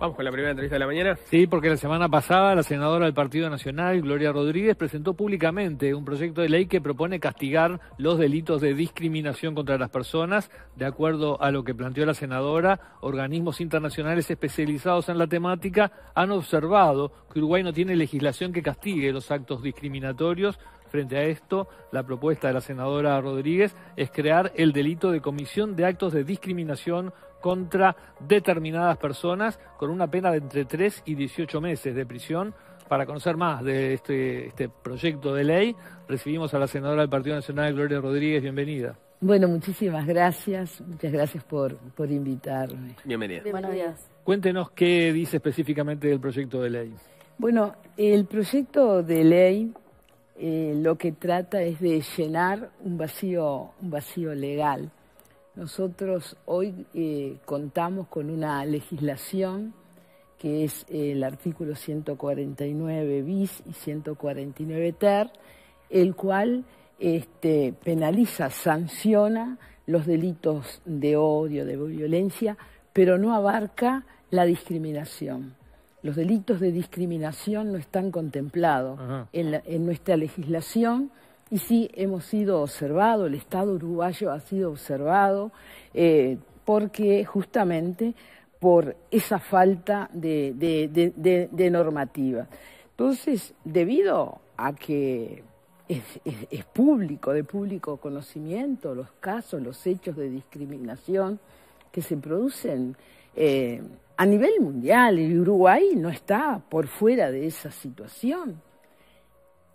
Vamos con la primera entrevista de la mañana. Sí, porque la semana pasada la senadora del Partido Nacional, Gloria Rodríguez, presentó públicamente un proyecto de ley que propone castigar los delitos de discriminación contra las personas. De acuerdo a lo que planteó la senadora, organismos internacionales especializados en la temática han observado que Uruguay no tiene legislación que castigue los actos discriminatorios. Frente a esto, la propuesta de la senadora Rodríguez es crear el delito de comisión de actos de discriminación contra determinadas personas con una pena de entre 3 y 18 meses de prisión. Para conocer más de este, este, proyecto de ley, recibimos a la senadora del Partido Nacional, Gloria Rodríguez. Bienvenida. Bueno, muchísimas gracias. Muchas gracias por, por invitarme. Bienvenida. Buenos días. Cuéntenos qué dice específicamente del proyecto de ley. Bueno, el proyecto de ley eh, lo que trata es de llenar un vacío, un vacío legal nosotros hoy eh, contamos con una legislación que es eh, el artículo 149 bis y 149 ter, el cual este, penaliza, sanciona los delitos de odio, de violencia, pero no abarca la discriminación. Los delitos de discriminación no están contemplados en nuestra legislación y sí hemos sido observados, el Estado uruguayo ha sido observado, eh, porque justamente por esa falta de, normativa. Entonces, debido a que es, público, de público conocimiento, los casos, los hechos de discriminación que se producen eh, a nivel mundial. El Uruguay no está por fuera de esa situación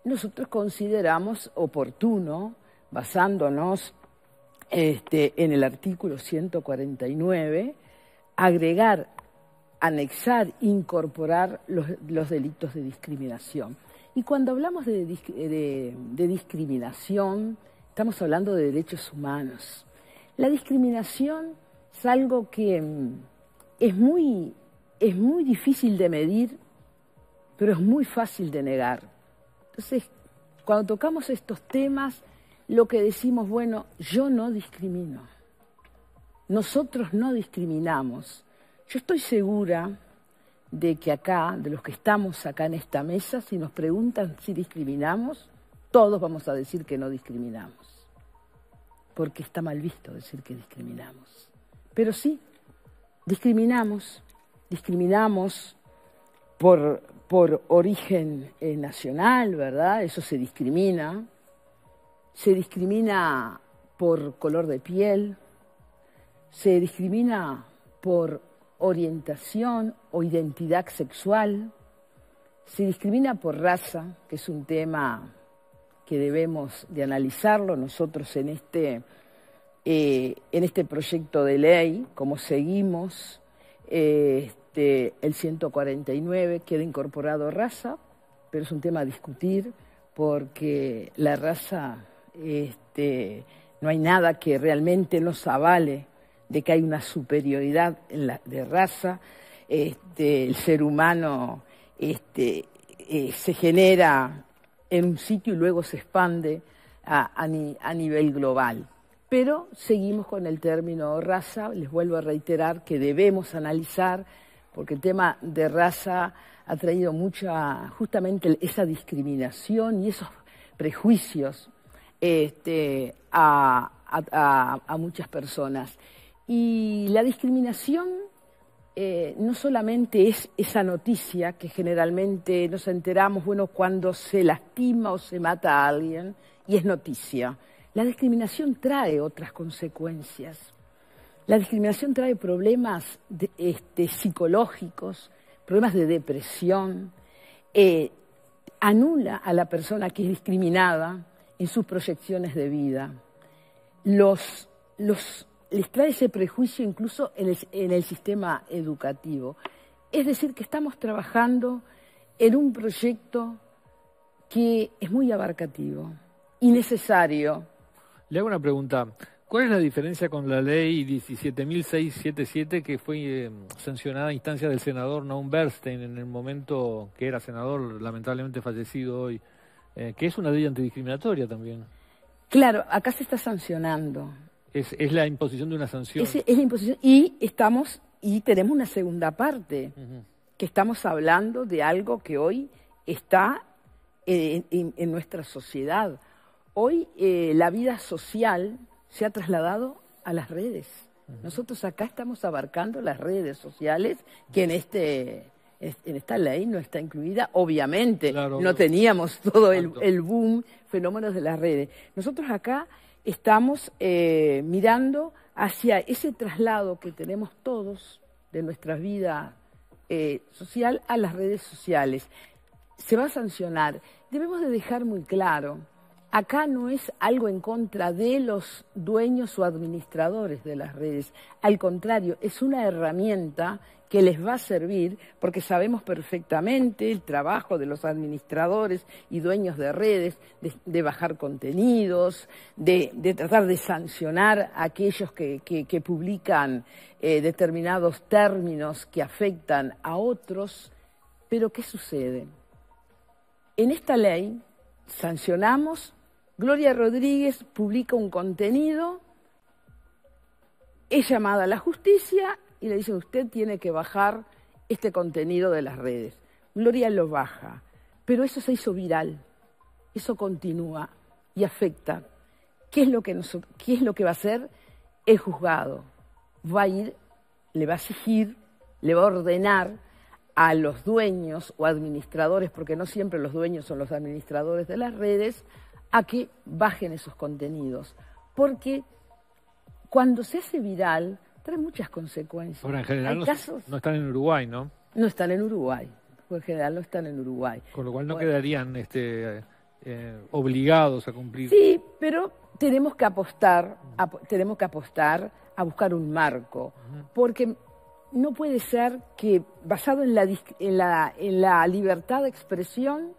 nosotros consideramos oportuno, basándonos este, en el artículo 149, agregar, anexar, incorporar los, delitos de discriminación. Y cuando hablamos de, discriminación, estamos hablando de derechos humanos. La discriminación es algo que mm, es muy difícil de medir, pero es muy fácil de negar. Entonces, cuando tocamos estos temas, lo que decimos, bueno, yo no discrimino. Nosotros no discriminamos. Yo estoy segura de que acá, de los que estamos acá en esta mesa, si nos preguntan si discriminamos, todos vamos a decir que no discriminamos. Porque está mal visto decir que discriminamos. Pero sí, discriminamos. Discriminamos por, por origen eh, nacional, ¿verdad? Eso se discrimina. Se discrimina por color de piel, se discrimina por orientación o identidad sexual, se discrimina por raza, que es un tema que debemos de analizarlo nosotros en este, eh, en este proyecto de ley, como seguimos. Eh, este, el 149 queda incorporado raza, pero es un tema a discutir porque la raza, este, no hay nada que realmente nos avale de que hay una superioridad de raza. Este, el ser humano eh, se genera en un sitio y luego se expande a nivel global. Pero seguimos con el término raza, les vuelvo a reiterar que debemos analizar porque el tema de raza ha traído mucha, justamente esa discriminación y esos prejuicios este, a, muchas personas. Y la discriminación eh, no solamente es esa noticia que generalmente nos enteramos, bueno, cuando se lastima o se mata a alguien, y es noticia. La discriminación trae otras consecuencias. La discriminación trae problemas este, psicológicos, problemas de depresión, eh, anula a la persona que es discriminada en sus proyecciones de vida. les trae ese prejuicio incluso en el, en el sistema educativo. Es decir, que estamos trabajando en un proyecto que es muy abarcativo y necesario. Le hago una pregunta. ¿Cuál es la diferencia con la ley 17.677 que fue eh, sancionada a instancia del senador Noam Bernstein en el momento que era senador, lamentablemente fallecido hoy, eh, que es una ley antidiscriminatoria también? Claro, acá se está sancionando. Es, la imposición de una sanción. Es, la imposición y estamos y tenemos una segunda parte que estamos hablando de algo que hoy está eh, en, nuestra sociedad. Hoy la vida social se ha trasladado a las redes. Nosotros acá estamos abarcando las redes sociales que en este en esta ley no está incluida, obviamente, no teníamos todo el, boom, fenómenos de las redes. Nosotros acá estamos eh, mirando hacia ese traslado que tenemos todos de nuestra vida eh, social a las redes sociales. Se va a sancionar. Debemos de dejar muy claro Acá no es algo en contra de los dueños o administradores de las redes, al contrario, es una herramienta que les va a servir porque sabemos perfectamente el trabajo de los administradores y dueños de redes, de, bajar contenidos, de, tratar de sancionar a aquellos que, publican eh, determinados términos que afectan a otros. Pero ¿qué sucede? En esta ley sancionamos Gloria Rodríguez publica un contenido, es llamada a la justicia y le dice, usted tiene que bajar este contenido de las redes. Gloria lo baja, pero eso se hizo viral, eso continúa y afecta. ¿Qué es lo que, qué es lo que va a hacer el juzgado? Va a ir, le va a exigir, le va a ordenar a los dueños o administradores, porque no siempre los dueños son los administradores de las redes, a que bajen esos contenidos, porque cuando se hace viral trae muchas consecuencias. Ahora, en general no, están en Uruguay, ¿no? No están en Uruguay, en general no están en Uruguay. Con lo cual no quedarían este, eh, obligados a cumplir. Sí, pero tenemos que apostar, a, tenemos que apostar a buscar un marco, porque no puede ser que basado en la, en la libertad de expresión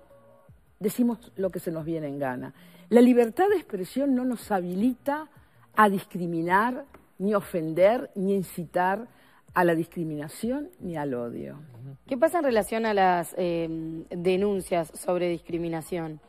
decimos lo que se nos viene en gana. La libertad de expresión no nos habilita a discriminar, ni ofender, ni incitar a la discriminación ni al odio. ¿Qué pasa en relación a las em, denuncias sobre discriminación?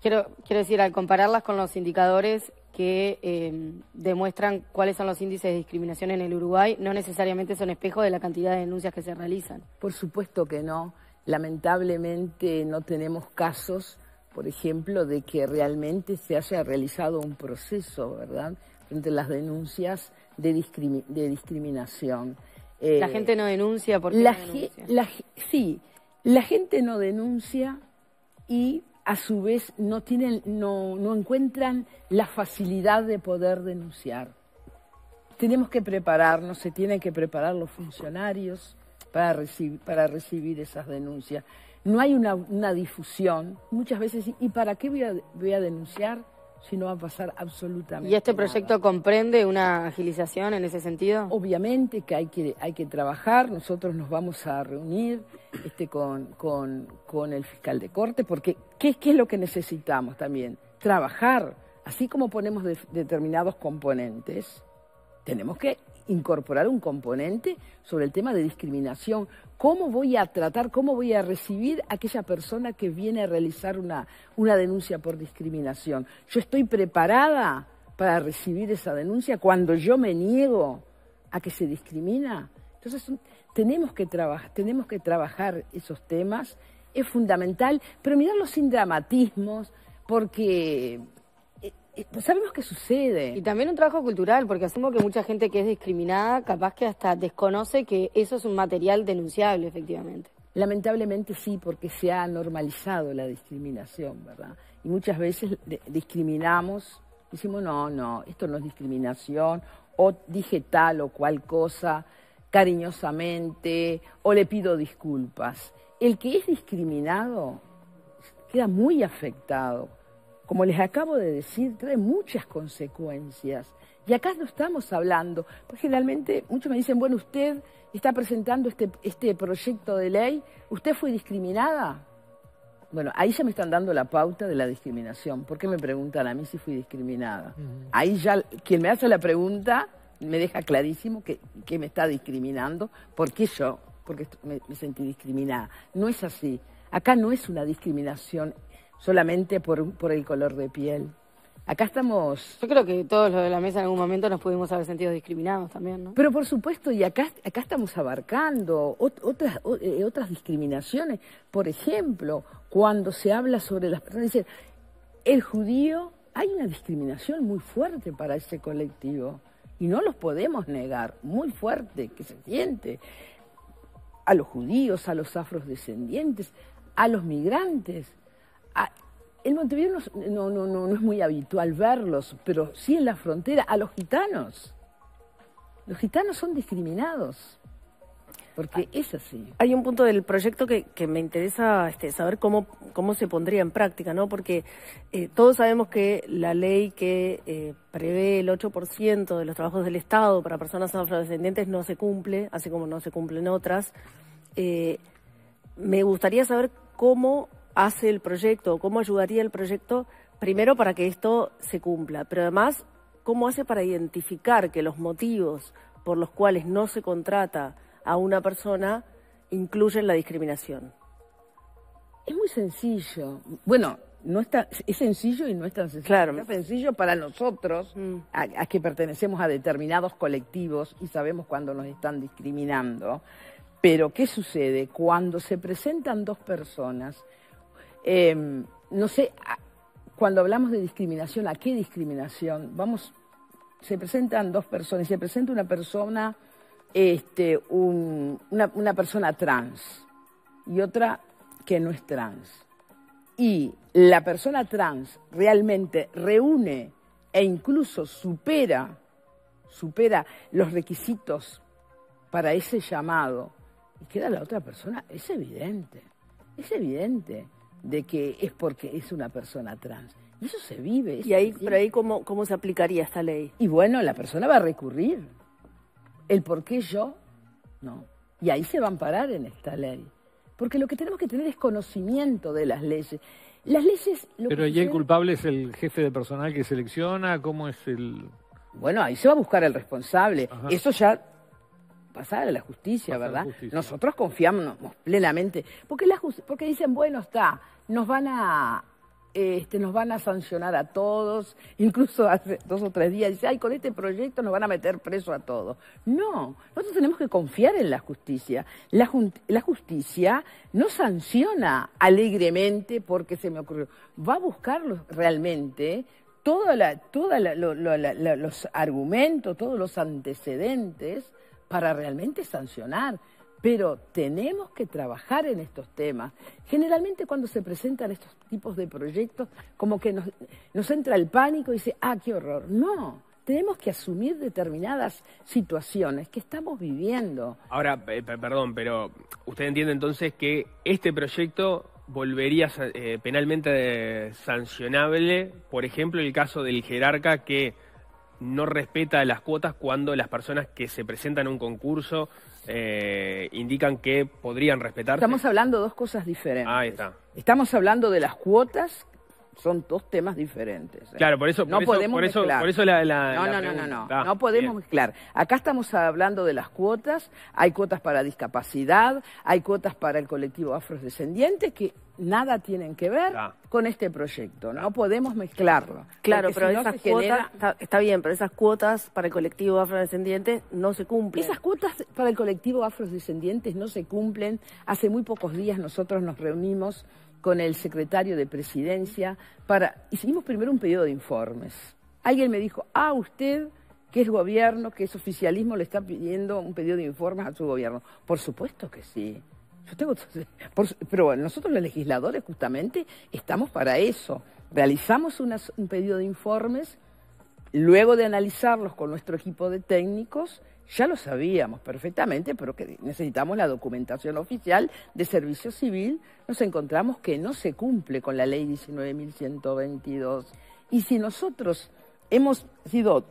Quiero, quiero decir, al compararlas con los indicadores que em, demuestran cuáles son los índices de discriminación en el Uruguay, no necesariamente son espejo de la cantidad de denuncias que se realizan. Por supuesto que no. Lamentablemente no tenemos casos, por ejemplo, de que realmente se haya realizado un proceso, ¿verdad?, frente a las denuncias de, discriminación. Eh, la gente no denuncia porque qué la sí, la gente no denuncia y a su vez no tienen, no, no encuentran la facilidad de poder denunciar. Tenemos que prepararnos, se tienen que preparar los funcionarios, para recibir, para recibir esas denuncias. No hay una, difusión, muchas veces, ¿y para qué voy a, voy a denunciar? si no va a pasar absolutamente. ¿Y este proyecto comprende una agilización en ese sentido? Obviamente que hay que, hay que trabajar, nosotros nos vamos a reunir este, con, el fiscal de corte, porque ¿qué, ¿qué, es lo que necesitamos también? Trabajar, así como ponemos determinados componentes, tenemos que incorporar un componente sobre el tema de discriminación. ¿Cómo voy a tratar, cómo voy a recibir a aquella persona que viene a realizar una, una denuncia por discriminación? ¿Yo estoy preparada para recibir esa denuncia cuando yo me niego a que se discrimina? Entonces tenemos que, tenemos que trabajar esos temas, es fundamental, pero mirarlos sin dramatismos, porque pues, sabemos qué sucede. Y también un trabajo cultural, porque asumo que mucha gente que es discriminada capaz que hasta desconoce que eso es un material denunciable, efectivamente. Lamentablemente sí, porque se ha normalizado la discriminación, ¿verdad? Y muchas veces discriminamos, decimos, no, no, esto no es discriminación, o dije tal o cual cosa cariñosamente, o le pido disculpas. El que es discriminado queda muy afectado como les acabo de decir, trae muchas consecuencias. Y acá no estamos hablando, pues generalmente muchos me dicen, bueno, usted está presentando este, este proyecto de ley, ¿usted fue discriminada? Bueno, ahí ya me están dando la pauta de la discriminación. ¿Por qué me preguntan a mí si fui discriminada? Ahí ya quien me hace la pregunta me deja clarísimo que, me está discriminando. ¿Por qué yo? Porque me sentí discriminada. No es así. Acá no es una discriminación solamente por, el color de piel. Acá estamos. Yo creo que todos los de la mesa en algún momento nos pudimos haber sentido discriminados también, ¿no? Pero por supuesto, y acá, acá estamos abarcando otras, eh, otras discriminaciones. Por ejemplo, cuando se habla sobre las personas, el judío, hay una discriminación muy fuerte para ese colectivo. Y no los podemos negar, muy fuerte, que se siente. A los judíos, a los afrodescendientes, a los migrantes. En Montevideo no, no, no, no es muy habitual verlos, pero sí en la frontera, a los gitanos. Los gitanos son discriminados. Porque ah, es así. Hay un punto del proyecto que, me interesa este, saber cómo, cómo se pondría en práctica, ¿no? Porque eh, todos sabemos que la ley que eh, prevé el 8% de los trabajos del Estado para personas afrodescendientes no se cumple, así como no se cumplen otras. Eh, me gustaría saber cómo hace el proyecto cómo ayudaría el proyecto primero para que esto se cumpla, pero además cómo hace para identificar que los motivos por los cuales no se contrata a una persona incluyen la discriminación. Es muy sencillo. Bueno, no está, es sencillo y no es tan sencillo. Es sencillo para nosotros, mm. a, a, que pertenecemos a determinados colectivos y sabemos cuándo nos están discriminando. Pero, ¿qué sucede? Cuando se presentan dos personas Em, no sé, cuando hablamos de discriminación, ¿a qué discriminación? Vamos, se presentan dos personas, se presenta una persona, este, una, una persona trans y otra que no es trans. Y la persona trans realmente reúne e incluso supera, supera los requisitos para ese llamado y queda la otra persona, es evidente, es evidente de que es porque es una persona trans. Y eso se vive. ¿Y ahí, por ahí ¿cómo, cómo se aplicaría esta ley? Y bueno, la persona va a recurrir. El por qué yo, no. Y ahí se va a parar en esta ley. Porque lo que tenemos que tener es conocimiento de las leyes. Las leyes... pero ya el culpable es el jefe de personal que selecciona? ¿Cómo es el...? Bueno, ahí se va a buscar el responsable. Eso ya pasar a la justicia, ¿verdad? Nosotros confiamos plenamente, porque, porque dicen, bueno, está, nos van a... Este, nos van a sancionar a todos, incluso hace dos o tres días dice, ay, con este proyecto nos van a meter preso a todos. No, nosotros tenemos que confiar en la justicia. La, justicia no sanciona alegremente porque se me ocurrió, va a buscar realmente todos los argumentos, todos los antecedentes para realmente sancionar. Pero tenemos que trabajar en estos temas. Generalmente cuando se presentan estos tipos de proyectos, como que nos, entra el pánico y dice, ah, qué horror. No, tenemos que asumir determinadas situaciones que estamos viviendo. Ahora, eh, perdón, pero usted entiende entonces que este proyecto volvería eh, penalmente sancionable, por ejemplo, el caso del jerarca que no respeta las cuotas cuando las personas que se presentan a un concurso eh, indican que podrían respetar. Estamos hablando de dos cosas diferentes. Ahí está. Estamos hablando de las cuotas son dos temas diferentes. ¿eh? Claro, por eso, no podemos mezclar. la, no, no, no, no, ah, no, podemos mezclar. Acá estamos hablando de las cuotas, hay cuotas para discapacidad, hay cuotas para el colectivo afrodescendiente que nada tienen que ver ah. con este proyecto, ah. no podemos mezclarlo. Claro, pero esas cuotas, está, está, bien, pero esas cuotas para el colectivo afrodescendiente no se cumplen. Esas cuotas para el colectivo afrodescendientes no se cumplen. Hace muy pocos días nosotros nos reunimos con el secretario de presidencia para... Hicimos primero un pedido de informes. Alguien me dijo, a ah, usted que es gobierno, que es oficialismo, le está pidiendo un pedido de informes a su gobierno. Por supuesto que sí. Yo tengo, pero nosotros los legisladores justamente estamos para eso. Realizamos un pedido de informes, luego de analizarlos con nuestro equipo de técnicos, ya lo sabíamos perfectamente, pero que necesitamos la documentación oficial de servicio civil. Nos encontramos que no se cumple con la ley 19.122. Y si nosotros hemos sido,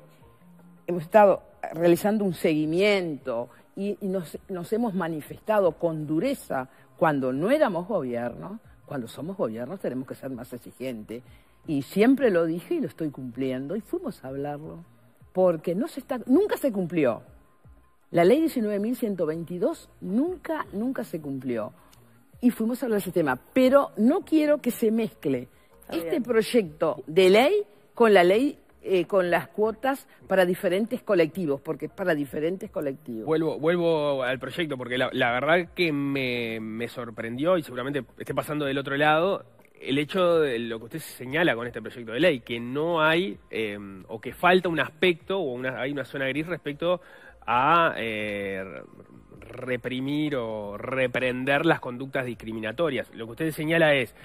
hemos estado realizando un seguimiento y, nos, hemos manifestado con dureza cuando no éramos gobierno, cuando somos gobierno tenemos que ser más exigentes. Y siempre lo dije y lo estoy cumpliendo y fuimos a hablarlo, porque nunca se cumplió. La ley 19.122 nunca, nunca se cumplió. Y fuimos a hablar de ese tema. Pero no quiero que se mezcle este proyecto de ley con la ley eh, con las cuotas para diferentes colectivos, porque es para diferentes colectivos. Vuelvo, vuelvo al proyecto, porque la, verdad que me, me, sorprendió y seguramente esté pasando del otro lado el hecho de lo que usted señala con este proyecto de ley, que no hay eh, o que falta un aspecto o hay una zona gris respecto a eh, reprimir o reprender las conductas discriminatorias. Lo que usted señala es,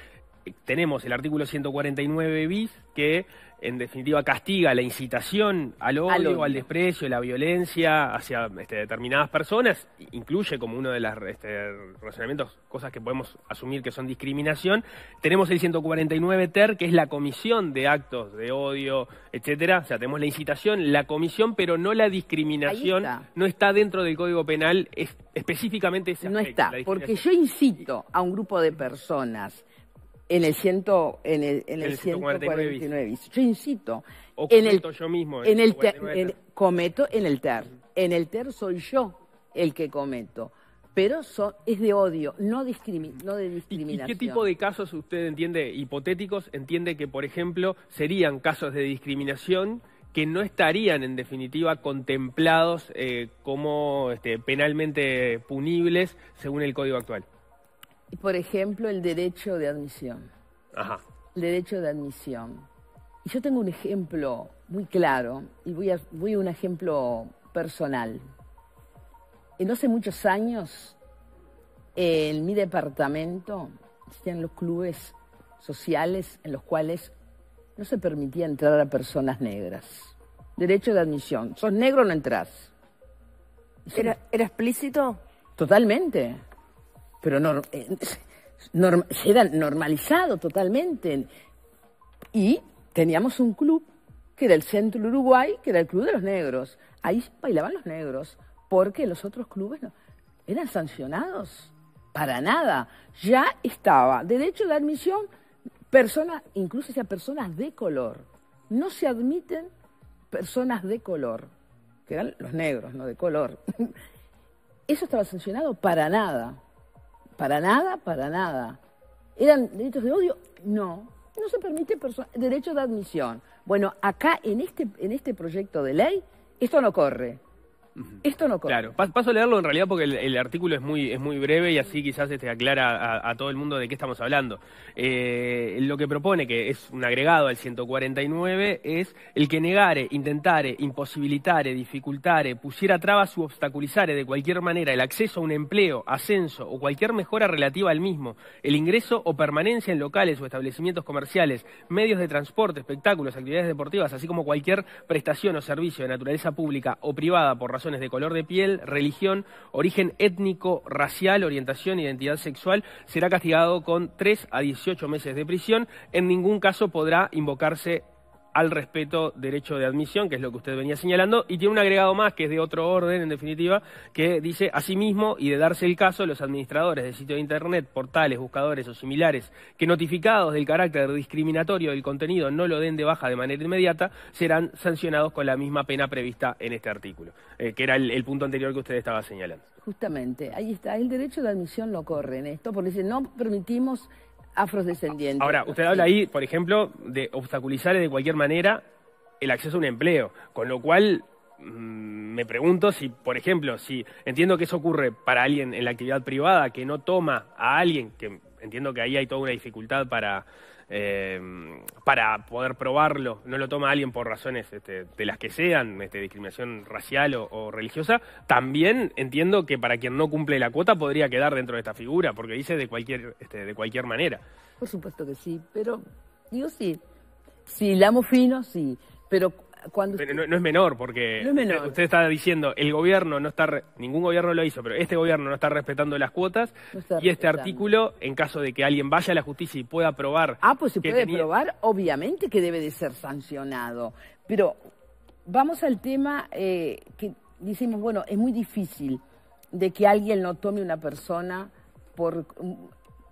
tenemos el artículo 149 bis que en definitiva castiga la incitación al odio, al, desprecio, la violencia hacia este, determinadas personas, incluye como uno de los este, razonamientos cosas que podemos asumir que son discriminación. Tenemos el 149 ter, que es la comisión de actos de odio, etcétera. O sea, tenemos la incitación, la comisión, pero no la discriminación. No está dentro del Código Penal específicamente ese No está, porque yo incito a un grupo de personas en el, ciento, en el, 149 Yo insisto. O en el, yo mismo. En el, ter, cometo en el ter. En el ter soy yo el que cometo. Pero es de odio, no, no de discriminación. qué tipo de casos usted entiende, hipotéticos, entiende que, por ejemplo, serían casos de discriminación que no estarían, en definitiva, contemplados eh, como este, penalmente punibles según el código actual? Por ejemplo, el derecho de admisión. Ajá. El derecho de admisión. Y yo tengo un ejemplo muy claro y voy a, voy un ejemplo personal. En hace muchos años, en mi departamento existían los clubes sociales en los cuales no se permitía entrar a personas negras. Derecho de admisión. Sos negro, no entras. ¿Era explícito? Totalmente pero no, eh, era normalizado totalmente. Y teníamos un club que era el centro Uruguay, que era el Club de los Negros. Ahí bailaban los negros, porque los otros clubes no, eran sancionados. Para nada. Ya estaba derecho de admisión, personas, incluso sea personas de color. No se admiten personas de color, que eran los negros, no de color. Eso estaba sancionado para nada. Para nada, para nada. ¿Eran derechos de odio? No. No se permite derecho de admisión. Bueno, acá en este, en este proyecto de ley, esto no corre. Esto no corre. Claro, paso a leerlo en realidad porque el, artículo es muy, es muy breve y así quizás te este, aclara a, todo el mundo de qué estamos hablando. Eh, lo que propone, que es un agregado al 149, es el que negare, intentare, imposibilitare, dificultare, pusiera trabas u obstaculizare de cualquier manera el acceso a un empleo, ascenso o cualquier mejora relativa al mismo, el ingreso o permanencia en locales o establecimientos comerciales, medios de transporte, espectáculos, actividades deportivas, así como cualquier prestación o servicio de naturaleza pública o privada por razón de color de piel, religión, origen étnico, racial, orientación, identidad sexual, será castigado con 3 a 18 meses de prisión. En ningún caso podrá invocarse al respeto derecho de admisión, que es lo que usted venía señalando, y tiene un agregado más que es de otro orden, en definitiva, que dice, asimismo, y de darse el caso, los administradores de sitios de Internet, portales, buscadores o similares, que notificados del carácter discriminatorio del contenido no lo den de baja de manera inmediata, serán sancionados con la misma pena prevista en este artículo, eh, que era el, el punto anterior que usted estaba señalando. Justamente, ahí está, el derecho de admisión lo corre en esto, porque dice, no permitimos afrodescendientes. Ahora, usted habla ahí, por ejemplo, de obstaculizar de cualquier manera el acceso a un empleo, con lo cual mm, me pregunto si, por ejemplo, si entiendo que eso ocurre para alguien en la actividad privada que no toma a alguien, que entiendo que ahí hay toda una dificultad para eh, para poder probarlo, no lo toma alguien por razones este, de las que sean, este, discriminación racial o, religiosa, también entiendo que para quien no cumple la cuota podría quedar dentro de esta figura, porque dice de cualquier, este, de cualquier manera. Por supuesto que sí, pero digo sí, si sí, lamo fino, sí, pero no, es menor, porque Usted, está diciendo, el gobierno no está, ningún gobierno lo hizo, pero este gobierno no está respetando las cuotas y este artículo, en caso de que alguien vaya a la justicia y pueda probar... Ah, pues se puede probar, obviamente que debe de ser sancionado, pero vamos al tema eh, que decimos, bueno, es muy difícil de que alguien no tome una persona por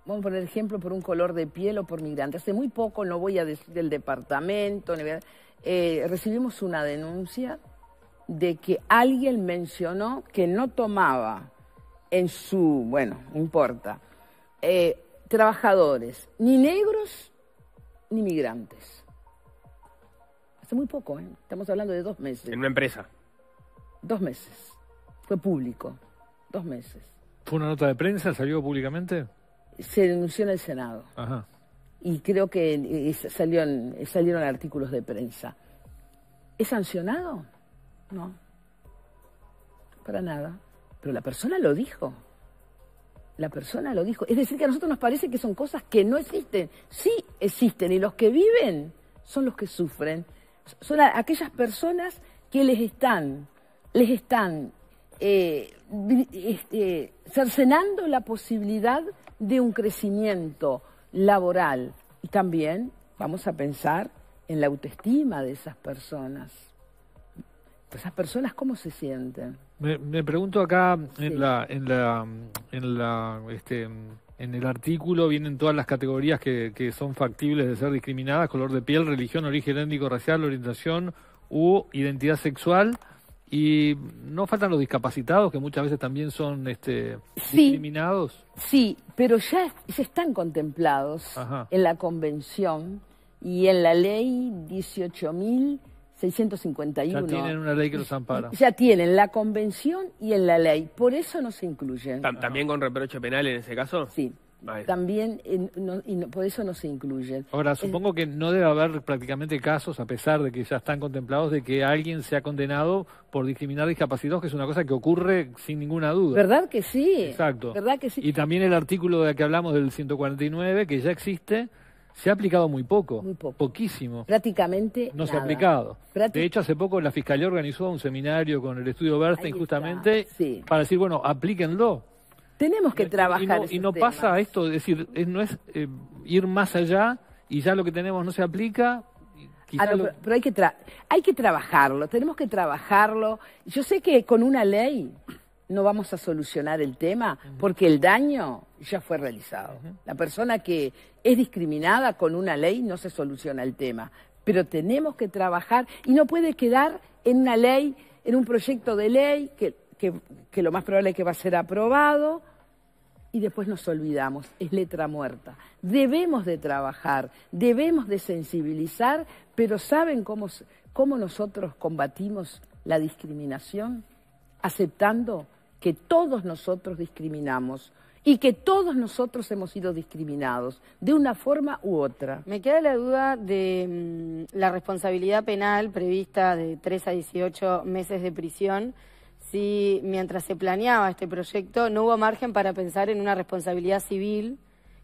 vamos a poner ejemplo, por un color de piel o por migrante. Hace muy poco, no voy a decir del departamento, eh, recibimos una denuncia de que alguien mencionó que no tomaba en su, bueno, no importa, eh, trabajadores, ni negros ni migrantes. Hace muy poco, ¿eh? estamos hablando de dos meses. En una empresa. Dos meses. Fue público. Dos meses. ¿Fue una nota de prensa? ¿Salió públicamente? se denunció en el Senado. Y creo que salieron, salieron artículos de prensa. ¿Es sancionado? No. Para nada. Pero la persona lo dijo. La persona lo dijo. Es decir, que a nosotros nos parece que son cosas que no existen. Sí existen. Y los que viven son los que sufren. Son aquellas personas que les están, les están eh, este, cercenando la posibilidad de un crecimiento laboral y también vamos a pensar en la autoestima de esas personas. ¿Esas personas cómo se sienten? Me, pregunto acá en la, en la, en la, este, en el artículo vienen todas las categorías que, que, son factibles de ser discriminadas: color de piel, religión, origen étnico, racial, orientación u identidad sexual. Y no faltan los discapacitados, que muchas veces también son este, discriminados. Sí, pero ya, se están contemplados en la Convención y en la Ley 18.651. Ya tienen una ley que los ampara. Ya tienen la Convención y en la ley. Por eso no se incluyen. ¿También con reproche penal en ese caso? Sí también y por eso no se incluye Ahora, supongo que no debe haber prácticamente casos, a pesar de que ya están contemplados, de que alguien sea condenado por discriminar discapacitados, que es una cosa que ocurre sin ninguna duda. ¿Verdad que sí? Exacto. ¿Verdad que sí? Y también el artículo de que hablamos del 149, que ya existe, se ha aplicado muy poco, poquísimo. Prácticamente no se ha aplicado. de hecho, hace poco la Fiscalía organizó un seminario con el estudio Bernstein justamente para decir, bueno, aplíquenlo. Tenemos que trabajar. Y no, pasa esto, es decir, no es eh, ir más allá y ya lo que tenemos no se aplica. Ah, pero hay que, hay que trabajarlo, tenemos que trabajarlo. Yo sé que con una ley no vamos a solucionar el tema porque el daño ya fue realizado. La persona que es discriminada con una ley no se soluciona el tema, pero tenemos que trabajar y no puede quedar en una ley, en un proyecto de ley que que, lo más probable es que va a ser aprobado y después nos olvidamos, es letra muerta. Debemos de trabajar, debemos de sensibilizar, pero ¿saben cómo, nosotros combatimos la discriminación? Aceptando que todos nosotros discriminamos y que todos nosotros hemos sido discriminados de una forma u otra. Me queda la duda de mm, la responsabilidad penal prevista de 3 a 18 meses de prisión si mientras se planeaba este proyecto no hubo margen para pensar en una responsabilidad civil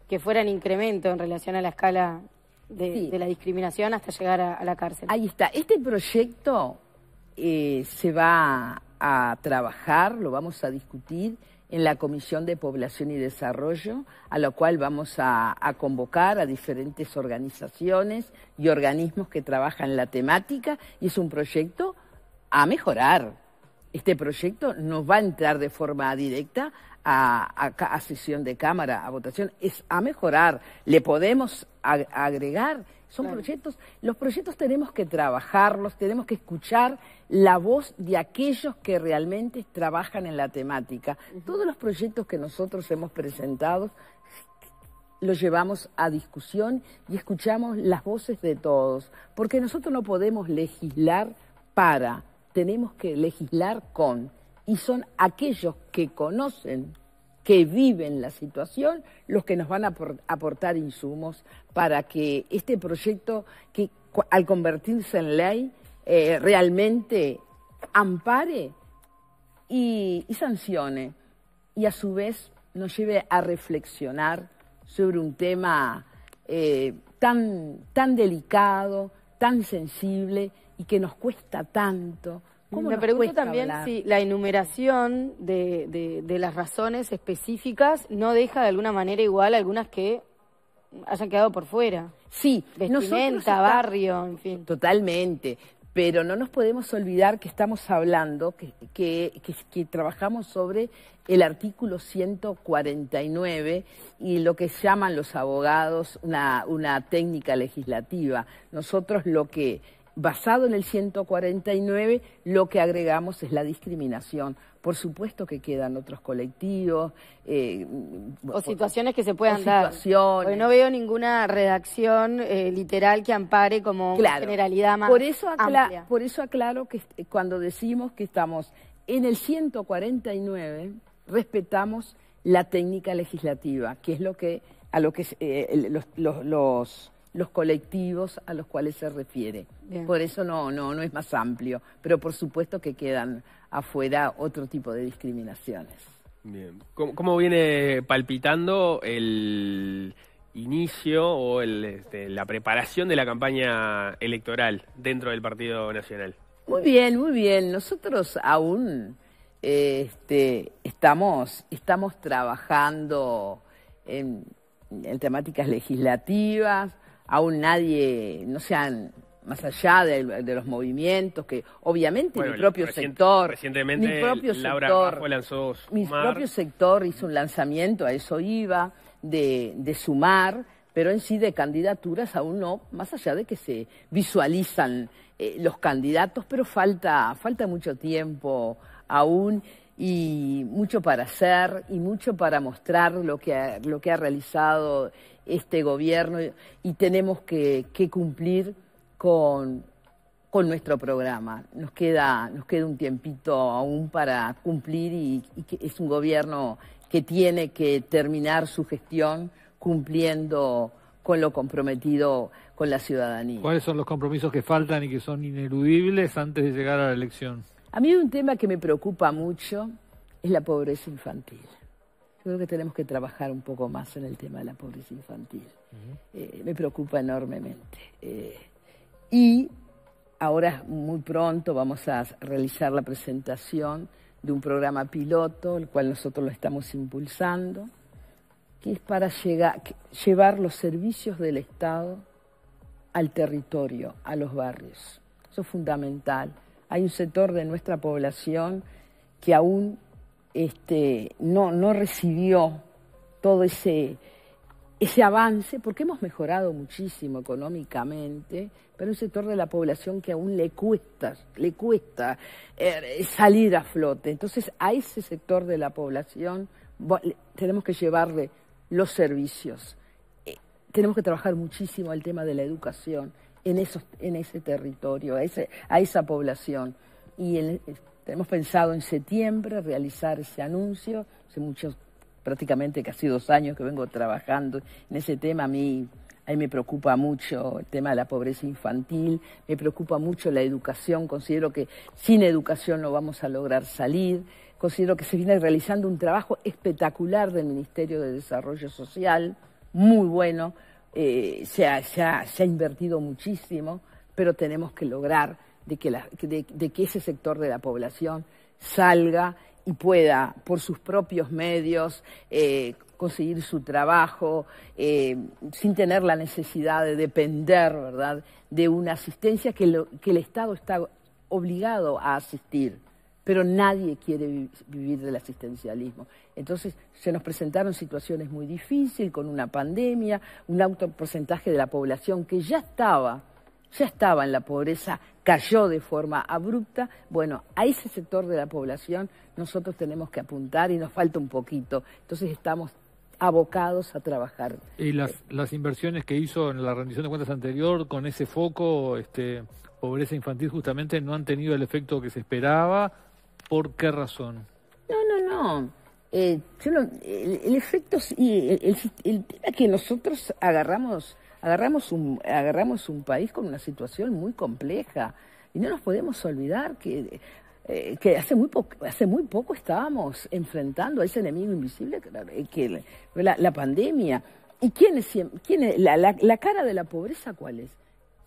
que fuera en incremento en relación a la escala de, la discriminación hasta llegar a, la cárcel. Ahí está. Este proyecto eh, se va a trabajar, lo vamos a discutir en la Comisión de Población y Desarrollo, a la cual vamos a, a, convocar a diferentes organizaciones y organismos que trabajan la temática, y es un proyecto a mejorar, este proyecto no va a entrar de forma directa a, sesión de Cámara, a votación, es a mejorar. Le podemos agregar, son proyectos, los proyectos tenemos que trabajarlos, tenemos que escuchar la voz de aquellos que realmente trabajan en la temática. Todos los proyectos que nosotros hemos presentado los llevamos a discusión y escuchamos las voces de todos, porque nosotros no podemos legislar para, tenemos que legislar con, y son aquellos que conocen, que viven la situación, los que nos van a aportar insumos para que este proyecto, que al convertirse en ley, eh, realmente ampare y, sancione, y a su vez nos lleve a reflexionar sobre un tema eh, tan delicado, tan sensible y que nos cuesta tanto. Me pregunto también si la enumeración de, las razones específicas no deja de alguna manera igual algunas que hayan quedado por fuera. Sí, vestimenta, barrio, en fin. Totalmente. Pero no nos podemos olvidar que estamos hablando, que, trabajamos sobre el artículo 149 y lo que llaman los abogados una, una técnica legislativa. Nosotros lo que basado en el 149, lo que agregamos es la discriminación. Por supuesto que quedan otros colectivos. Eh, o situaciones que se puedan dar. no veo ninguna redacción eh, literal que ampare como generalidad más por eso amplia. Por eso aclaro que eh, cuando decimos que estamos en el 149, respetamos la técnica legislativa, que es lo que a lo que los los colectivos a los cuales se refiere. Por eso no, no, no es más amplio, pero por supuesto que quedan afuera otro tipo de discriminaciones. Bien. ¿Cómo, viene palpitando el inicio o el, este, la preparación de la campaña electoral dentro del Partido Nacional? Muy bien, muy bien. Nosotros aún este, estamos, estamos trabajando en, en temáticas legislativas, aún nadie, no sean más allá de, los movimientos que obviamente mi propio sector recientemente mi propio sector mi propio sector hizo un lanzamiento a eso iba de, sumar pero en sí de candidaturas aún no, más allá de que se visualizan eh, los candidatos, pero falta, falta mucho tiempo aún y mucho para hacer y mucho para mostrar lo que lo que ha realizado este gobierno y tenemos que, cumplir con, nuestro programa. Nos queda, nos queda un tiempito aún para cumplir y, es un gobierno que tiene que terminar su gestión cumpliendo con lo comprometido con la ciudadanía. ¿Cuáles son los compromisos que faltan y que son ineludibles antes de llegar a la elección? A mí un tema que me preocupa mucho es la pobreza infantil creo que tenemos que trabajar un poco más en el tema de la pobreza infantil. Eh, me preocupa enormemente. Eh, y ahora, muy pronto, vamos a realizar la presentación de un programa piloto, el cual nosotros lo estamos impulsando, que es para llegar, llevar los servicios del Estado al territorio, a los barrios. Eso es fundamental. Hay un sector de nuestra población que aún este, no, recibió todo ese, avance, porque hemos mejorado muchísimo económicamente, pero un sector de la población que aún le cuesta, le cuesta eh, salir a flote. Entonces, a ese sector de la población tenemos que llevarle los servicios. Eh, tenemos que trabajar muchísimo el tema de la educación en, ese territorio, a, esa población. Y el, tenemos pensado en septiembre realizar ese anuncio. Hace muchos, prácticamente casi dos años que vengo trabajando en ese tema. A mí, me preocupa mucho el tema de la pobreza infantil, me preocupa mucho la educación. Considero que sin educación no vamos a lograr salir. Considero que se viene realizando un trabajo espectacular del Ministerio de Desarrollo Social, muy bueno. Eh, se ha invertido muchísimo, pero tenemos que lograr de que, ese sector de la población salga y pueda, por sus propios medios, eh, conseguir su trabajo, eh, sin tener la necesidad de depender, ¿verdad?, de una asistencia que, el Estado está obligado a asistir. Pero nadie quiere vivir del asistencialismo. Entonces se nos presentaron situaciones muy difíciles, con una pandemia, un alto porcentaje de la población que ya estaba ya estaba en la pobreza, cayó de forma abrupta. Bueno, a ese sector de la población nosotros tenemos que apuntar y nos falta un poquito. Entonces estamos abocados a trabajar. ¿Y las, las inversiones que hizo en la rendición de cuentas anterior con ese foco, este, pobreza infantil justamente, no han tenido el efecto que se esperaba? ¿Por qué razón? No, no, no. Eh, el, efecto, y el tema que nosotros agarramos Agarramos un, agarramos un país con una situación muy compleja y no nos podemos olvidar que, eh, que hace, muy hace muy poco estábamos enfrentando a ese enemigo invisible que, eh, la, pandemia. ¿Y quién es, quién la, la cara de la pobreza cuál es?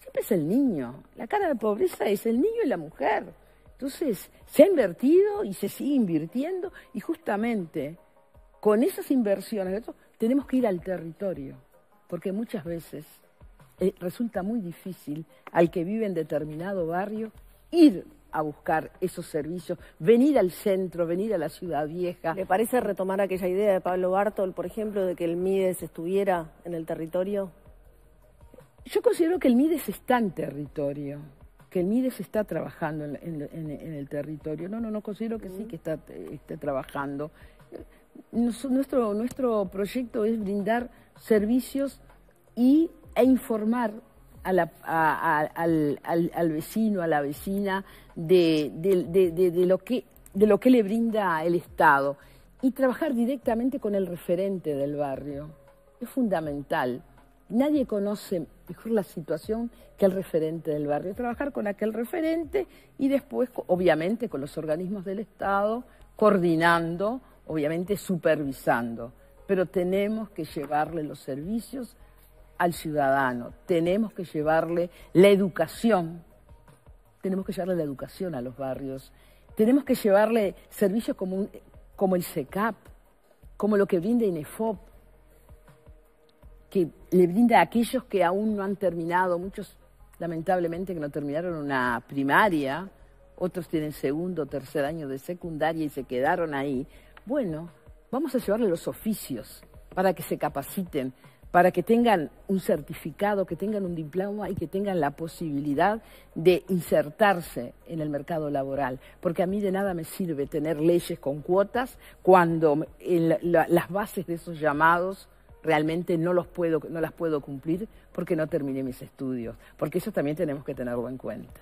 Siempre es el niño. La cara de la pobreza es el niño y la mujer. Entonces, se ha invertido y se sigue invirtiendo y justamente con esas inversiones tenemos que ir al territorio porque muchas veces eh, resulta muy difícil al que vive en determinado barrio ir a buscar esos servicios, venir al centro, venir a la ciudad vieja. ¿Le parece retomar aquella idea de Pablo Bartol, por ejemplo, de que el MIDES estuviera en el territorio? Yo considero que el MIDES está en territorio, que el MIDES está trabajando en, el territorio. No, no, no considero que sí mm. que está, esté trabajando. nuestro, nuestro proyecto es brindar servicios y, e informar al, al, vecino, a la vecina, de lo que le brinda el Estado. Y trabajar directamente con el referente del barrio. Es fundamental. Nadie conoce mejor la situación que el referente del barrio. Trabajar con aquel referente y después, obviamente, con los organismos del Estado, coordinando, obviamente, supervisando pero tenemos que llevarle los servicios al ciudadano, tenemos que llevarle la educación, tenemos que llevarle la educación a los barrios, tenemos que llevarle servicios como, como el SECAP, como lo que brinda INEFOP, que le brinda a aquellos que aún no han terminado, muchos lamentablemente que no terminaron una primaria, otros tienen segundo o tercer año de secundaria y se quedaron ahí. Bueno, Vamos a llevarle los oficios para que se capaciten, para que tengan un certificado, que tengan un diploma y que tengan la posibilidad de insertarse en el mercado laboral. Porque a mí de nada me sirve tener leyes con cuotas cuando las bases de esos llamados realmente no, los puedo, no las puedo cumplir porque no terminé mis estudios. Porque eso también tenemos que tenerlo en cuenta.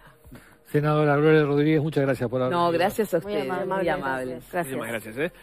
Senadora Gloria Rodríguez, muchas gracias por haber No, gracias a usted, muy, amables. Muchísimas gracias. ¿eh?